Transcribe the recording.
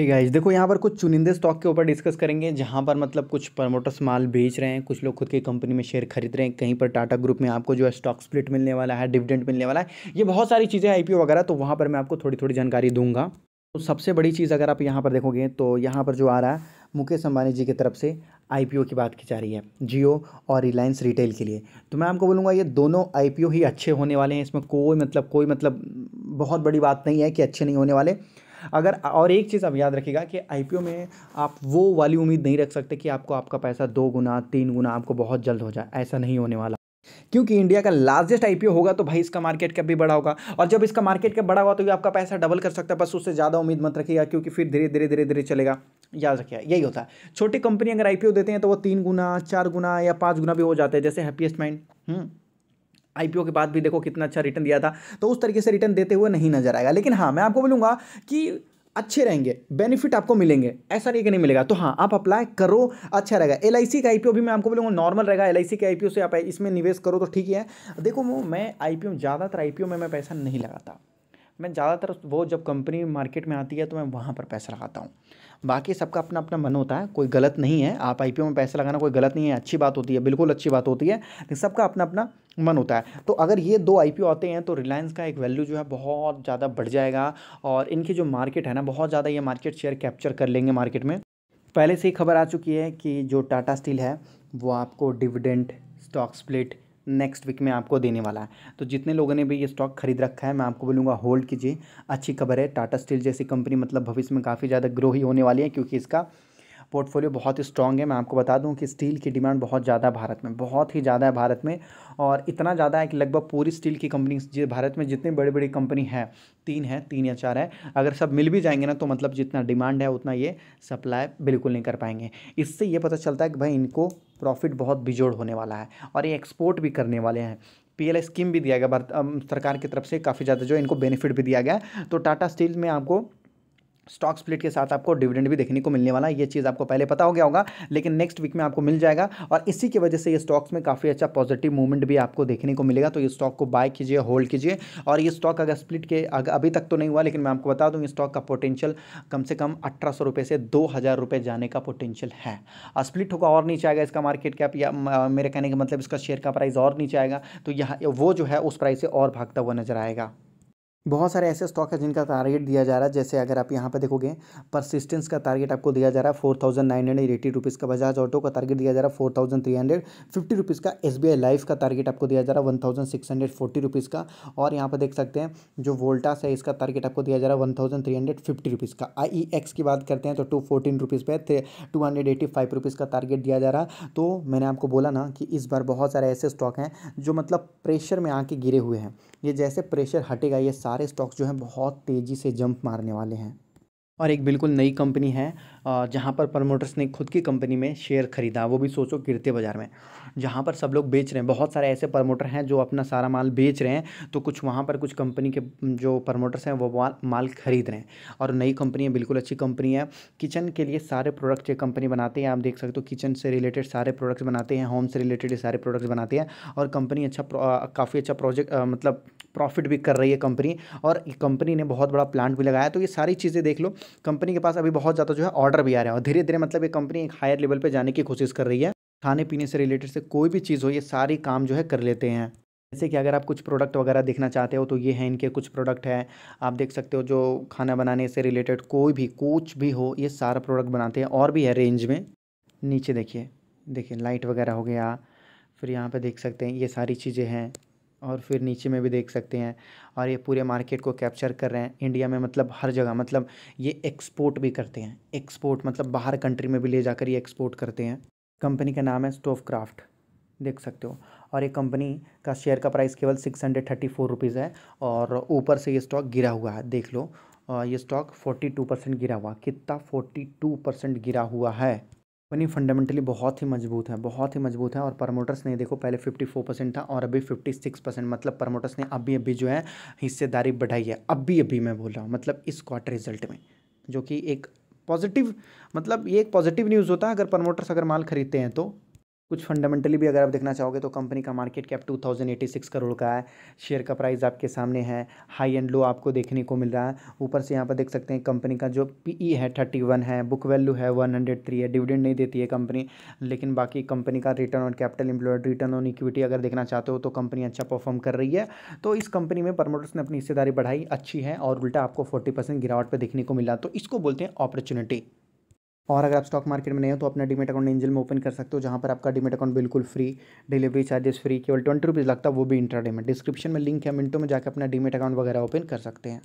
ठीक है देखो यहाँ पर कुछ चुनिंदे स्टॉक के ऊपर डिस्कस करेंगे जहाँ पर मतलब कुछ प्रमोटर्स माल बेच रहे हैं कुछ लोग खुद की कंपनी में शेयर खरीद रहे हैं कहीं पर टाटा ग्रुप में आपको जो है स्टॉक स्प्लिट मिलने वाला है डिविडेंड मिलने वाला है ये बहुत सारी चीज़ें आईपीओ वगैरह तो वहाँ पर मैं आपको थोड़ी थोड़ी जानकारी दूंगा तो सबसे बड़ी चीज़ अगर आप यहाँ पर देखोगे तो यहाँ पर जो आ रहा है मुकेश अंबानी जी की तरफ से आई की बात की जा रही है जियो और रिलायंस रिटेल के लिए तो मैं आपको बोलूँगा ये दोनों आई ही अच्छे होने वाले हैं इसमें कोई मतलब कोई मतलब बहुत बड़ी बात नहीं है कि अच्छे नहीं होने वाले अगर और एक चीज़ आप याद रखिएगा कि आई में आप वो वाली उम्मीद नहीं रख सकते कि आपको आपका पैसा दो गुना तीन गुना आपको बहुत जल्द हो जाए ऐसा नहीं होने वाला क्योंकि इंडिया का लार्जेस्ट आईपीओ होगा तो भाई इसका मार्केट कैप भी बड़ा होगा और जब इसका मार्केट कैप बड़ा होगा तो भी आपका पैसा डबल कर सकता है बस उससे ज़्यादा उम्मीद मत रखिएगा क्योंकि फिर धीरे धीरे धीरे धीरे चलेगा याद रखिए यही होता है छोटी कंपनी अगर आईपीओ देते हैं तो वो तीन गुना चार गुना या पांच गुना भी हो जाते हैं जैसे हैप्पीएस्ट हम्म। माइंड आईपीओ के बाद भी देखो कितना अच्छा रिटर्न दिया था तो उस तरीके से रिटर्न देते हुए नहीं नजर आएगा लेकिन हाँ मैं आपको बोलूँगा कि अच्छे रहेंगे बेनिफिट आपको मिलेंगे ऐसा नहीं कि नहीं मिलेगा तो हाँ आप अप्लाई करो अच्छा रहेगा एल का आईपीओ भी मैं आपको बोलूँगा नॉर्मल रहेगा एल के आईपीओ से आप इसमें निवेश करो तो ठीक है देखो मैं आईपीओ ज़्यादातर आईपीओ में मैं पैसा नहीं लगाता मैं ज़्यादातर वो जब कंपनी मार्केट में आती है तो मैं वहाँ पर पैसा लगाता हूँ बाकी सबका अपना अपना मन होता है कोई गलत नहीं है आप आईपीओ में पैसा लगाना कोई गलत नहीं है अच्छी बात होती है बिल्कुल अच्छी बात होती है सबका अपना अपना मन होता है तो अगर ये दो आई आते हैं तो रिलायंस का एक वैल्यू जो है बहुत ज़्यादा बढ़ जाएगा और इनकी जो मार्केट है ना बहुत ज़्यादा ये मार्केट शेयर कैप्चर कर लेंगे मार्केट में पहले से ही खबर आ चुकी है कि जो टाटा स्टील है वो आपको dividend stock split next week में आपको देने वाला है तो जितने लोगों ने भी ये स्टॉक खरीद रखा है मैं आपको बोलूँगा होल्ड कीजिए अच्छी खबर है टाटा स्टील जैसी कंपनी मतलब भविष्य में काफ़ी ज़्यादा ग्रो ही होने वाली है क्योंकि इसका पोर्टफोलियो बहुत ही स्ट्रॉन्ग है मैं आपको बता दूं कि स्टील की डिमांड बहुत ज़्यादा भारत में बहुत ही ज़्यादा है भारत में और इतना ज़्यादा है कि लगभग पूरी स्टील की कंपनी भारत में जितनी बड़ी बड़ी कंपनी है तीन है तीन या चार है अगर सब मिल भी जाएंगे ना तो मतलब जितना डिमांड है उतना ये सप्लाई बिल्कुल नहीं कर पाएंगे इससे ये पता चलता है कि भाई इनको प्रॉफिट बहुत बिजोड़ होने वाला है और ये एक्सपोर्ट भी करने वाले हैं पीएलआई स्कीम भी दिया गया भारत सरकार की तरफ से काफ़ी ज़्यादा जो इनको बेनिफिट भी दिया गया तो टाटा स्टील में आपको स्टॉक स्प्लिट के साथ आपको डिविडेंड भी देखने को मिलने वाला है ये चीज़ आपको पहले पता हो गया होगा लेकिन नेक्स्ट वीक में आपको मिल जाएगा और इसी की वजह से ये स्टॉक्स में काफ़ी अच्छा पॉजिटिव मूवमेंट भी आपको देखने को मिलेगा तो ये स्टॉक को बाय कीजिए होल्ड कीजिए और ये स्टॉक अगर स्प्लिट के अभी तक तो नहीं हुआ लेकिन मैं आपको बता दूँ ये स्टॉक का पोटेंशियल कम से कम अठारह से दो जाने का पोटेंशियल है स्प्लिट होगा और नीचे आएगा इसका मार्केट कैप या मेरे कहने का मतलब इसका शेयर का प्राइस और नीचे आएगा तो यहाँ वो जो है उस प्राइस से और भागता हुआ नजर आएगा बहुत सारे ऐसे स्टॉक है जिनका टारगेट दिया जा रहा है जैसे अगर आप यहाँ पर देखोगे परसिस्टेंस का टारगेट आपको दिया जा रहा है four thousand nine hundred eighty rupees का बजाज ऑटो का टारगेट दिया जा रहा है four thousand three hundred fifty rupees का एस बी आई लाइफ का टारगेट आपको दिया जा रहा है one thousand six hundred forty rupees का और यहाँ पर देख सकते हैं जो वोल्टास है इसका टारगेट आपको दिया जा रहा है one thousand three hundred fifty rupees का आई ई एक्स की बात करते हैं तो टू फोर्टीन रुपीज़ पे two hundred eighty five rupees का टारगेट दिया जा रहा है तो मैंने आपको बोला ना कि इस बार बहुत सारे ऐसे स्टॉक हैं जो मतलब प्रेशर में आके गिरे हुए हैं ये जैसे प्रेशर हटेगा ये सारे स्टॉक्स जो हैं बहुत तेज़ी से जंप मारने वाले हैं और एक बिल्कुल नई कंपनी है जहाँ पर प्रमोटर्स ने खुद की कंपनी में शेयर ख़रीदा वो भी सोचो गिरते बाज़ार में जहाँ पर सब लोग बेच रहे हैं बहुत सारे ऐसे प्रमोटर हैं जो अपना सारा माल बेच रहे हैं तो कुछ वहाँ पर कुछ कंपनी के जो प्रमोटर्स हैं वो माल ख़रीद रहे हैं और नई कंपनी है बिल्कुल अच्छी कंपनी है किचन के लिए सारे प्रोडक्ट ये कंपनी बनाते हैं आप देख सकते हो किचन से रिलेटेड सारे प्रोडक्ट्स बनाते हैं होम से रिलेटेड सारे प्रोडक्ट्स बनाते हैं और कंपनी अच्छा काफ़ी अच्छा प्रोजेक्ट मतलब प्रॉफिट भी कर रही है कंपनी और कंपनी ने बहुत बड़ा प्लांट भी लगाया तो ये सारी चीज़ें देख लो कंपनी के पास अभी बहुत ज़्यादा जो है ऑर्डर भी आ रहे हैं और धीरे धीरे मतलब ये कंपनी एक हायर लेवल पर जाने की कोशिश कर रही है खाने पीने से रिलेटेड से कोई भी चीज़ हो ये सारी काम जो है कर लेते हैं जैसे कि अगर आप कुछ प्रोडक्ट वगैरह देखना चाहते हो तो ये हैं इनके कुछ प्रोडक्ट हैं आप देख सकते हो जो खाना बनाने से रिलेटेड कोई भी कुछ भी हो ये सारा प्रोडक्ट बनाते हैं और भी है रेंज में नीचे देखिए देखिए लाइट वगैरह हो गया फिर यहाँ पे देख सकते हैं ये सारी चीज़ें हैं और फिर नीचे में भी देख सकते हैं और ये पूरे मार्केट को कैप्चर कर रहे हैं इंडिया में मतलब हर जगह मतलब ये एक्सपोर्ट भी करते हैं एक्सपोर्ट मतलब बाहर कंट्री में भी ले जाकर ये एक्सपोर्ट करते हैं कंपनी का नाम है स्टोव क्राफ्ट देख सकते हो और ये कंपनी का शेयर का प्राइस केवल six hundred thirty four rupees है और ऊपर से ये स्टॉक गिरा हुआ है देख लो ये स्टॉक फोर्टी टू परसेंट गिरा हुआ कितना फोर्टी टू परसेंट गिरा हुआ है कंपनी फंडामेंटली बहुत ही मजबूत है बहुत ही मजबूत है और प्रमोटर्स ने देखो पहले 54 परसेंट था और अभी 56 परसेंट मतलब प्रमोटर्स ने अभी अभी जो है हिस्सेदारी बढ़ाई है अभी अभी मैं बोल रहा हूँ मतलब इस क्वार्टर रिजल्ट में जो कि एक पॉजिटिव मतलब ये एक पॉजिटिव न्यूज़ होता है अगर प्रमोटर्स अगर माल खरीदते हैं तो कुछ फंडामेंटली भी अगर आप देखना चाहोगे तो कंपनी का मार्केट कैप 2086 करोड़ का है शेयर का प्राइस आपके सामने है हाई एंड लो आपको देखने को मिल रहा है ऊपर से यहाँ पर देख सकते हैं कंपनी का जो पीई e है 31 है बुक वैल्यू है 103 है डिविडेंड नहीं देती है कंपनी लेकिन बाकी कंपनी का return on capital employed return on equity अगर देखना चाहते हो तो कंपनी अच्छा परफॉर्म कर रही है तो इस कंपनी में प्रमोटर्स ने अपनी हिस्सेदारी बढ़ाई अच्छी है और उल्टा आपको फोर्टी गिरावट पर देखने को मिला तो इसको बोलते हैं अपॉर्चुनिटी और अगर आप स्टॉक मार्केट में नहीं हो तो अपना डिमेट अकाउंट एंजल में ओपन कर सकते हो जहाँ पर आपका डिमेट अकाउंट बिल्कुल फ्री डिलीवरी चार्जेस फ्री केवल ट्वेंटी रुपीज़ लगता है वो भी इंट्राडे में डिस्क्रिप्शन में लिंक है मिनटों में जाकर अपना डिमेट अकाउंट वगैरह ओपन कर सकते हैं